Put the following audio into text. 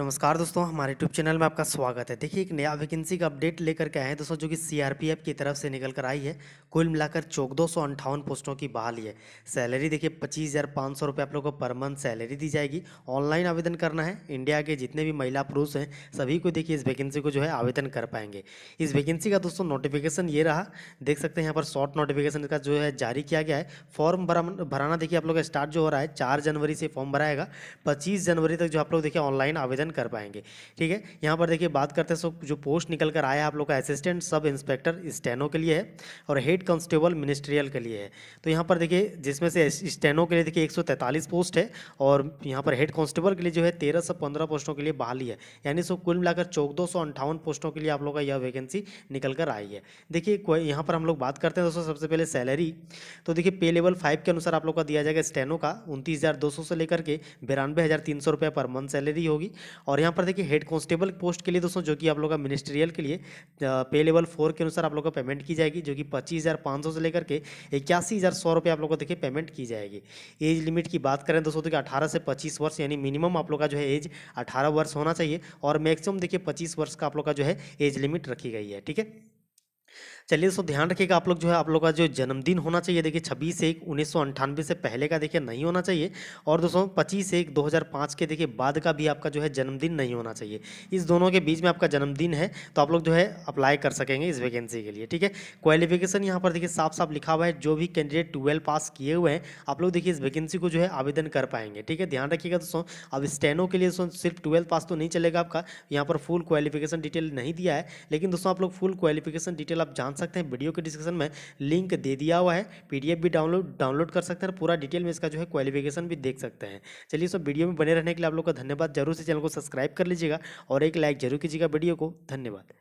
नमस्कार दोस्तों हमारे यूट्यूब चैनल में आपका स्वागत है देखिए एक नया वैकेंसी का अपडेट लेकर के आए हैं दोस्तों जो कि सीआरपीएफ की तरफ से निकल कर आई है कुल मिलाकर चौक दो सौ अंठावन पोस्टों की बहाली है सैलरी देखिए पच्चीस हज़ार पाँच सौ रुपये आप लोगों को पर मंथ सैलरी दी जाएगी ऑनलाइन आवेदन करना है इंडिया के जितने भी महिला पुरुष हैं सभी को देखिए इस वैकेंसी को जो है आवेदन कर पाएंगे इस वैकेंसी का दोस्तों नोटिफिकेशन ये रहा देख सकते हैं यहाँ पर शॉर्ट नोटिफिकेशन का जो है जारी किया गया है फॉर्म भराना देखिए आप लोग का स्टार्ट जो हो रहा है चार जनवरी से फॉर्म भराएगा पच्चीस जनवरी तक जो आप लोग देखिए ऑनलाइन आवेदन मूल्यांकन कर पाएंगे ठीक है यहाँ पर देखिए बात करते हैं सब जो पोस्ट निकल कर आया आप लोग का असिस्टेंट सब इंस्पेक्टर स्टेनो के लिए है और हेड कॉन्स्टेबल मिनिस्ट्रियल के लिए है तो यहाँ पर देखिए जिसमें से स्टेनो के लिए देखिए एक पोस्ट है और यहाँ पर हेड कॉन्स्टेबल के लिए जो है तेरह से पंद्रह पोस्टों के लिए बहाली है यानी सो कुल मिलाकर चौदह पोस्टों के लिए आप लोग का यह वैकेंसी निकल कर आई है देखिए यहाँ पर हम लोग बात करते हैं दोस्तों सबसे पहले सैलरी तो देखिए पे लेवल फाइव के अनुसार आप लोग का दिया जाएगा स्टेनो का उनतीस से लेकर के बिरानवे हज़ार तीन सौ रुपये पर मंथ सैलरी होगी और यहाँ पर देखिए हेड कॉन्स्टेबल पोस्ट के लिए दोस्तों जो कि आप लोग का मिनिस्ट्रियल के लिए पे लेवल फोर के अनुसार आप लोग का पेमेंट की जाएगी जो कि पच्चीस हज़ार पाँच सौ से लेकर के इक्यासी हज़ार सौ रुपये आप लोग को देखिए पेमेंट की जाएगी एज लिमिट की बात करें दोस्तों देखिए तो अठारह से पच्चीस वर्ष यानी मिनिमम आप लोग का जो है एज अठारह वर्ष होना चाहिए और मैक्सिमम देखिए पच्चीस वर्ष का आप लोग का जो है एज लिमिट रखी गई है ठीक है चलिए दोस्तों ध्यान रखिएगा आप लोग जो है आप लोग का जो जन्मदिन होना चाहिए देखिए छब्बीस एक उन्नीस से पहले का देखिए नहीं होना चाहिए और दोस्तों पच्चीस एक दो के देखिए बाद का भी आपका जो है जन्मदिन नहीं होना चाहिए इस दोनों के बीच में आपका जन्मदिन है तो आप लोग जो है अप्लाई कर सकेंगे इस वैकेंसी के लिए ठीक है क्वालिफिकेशन यहाँ पर देखिए साफ साफ लिखा हुआ है जो भी कैंडिडेट ट्वेल्व पास किए हुए हैं आप लोग देखिए इस वैकेंसी को जो है आवेदन कर पाएंगे ठीक है ध्यान रखिएगा दोस्तों अब स्टेनो के लिए दोस्तों सिर्फ ट्वेल्थ पास तो नहीं चलेगा आपका यहाँ पर फुल क्वालिफिकेशन डिटेल नहीं दिया है लेकिन दोस्तों आप लोग फुल क्वालिफिकेशन डिटेल आप जान सकते हैं वीडियो के डिस्क्रिप्शन में लिंक दे दिया हुआ है पीडीएफ भी डाउनलोड डाउनलोड कर सकते हैं पूरा डिटेल में इसका जो है क्वालिफिकेशन भी देख सकते हैं चलिए सो वीडियो में बने रहने के लिए आप लोग का धन्यवाद जरूर से चैनल को सब्सक्राइब कर लीजिएगा और एक लाइक जरूर कीजिएगा वीडियो को धन्यवाद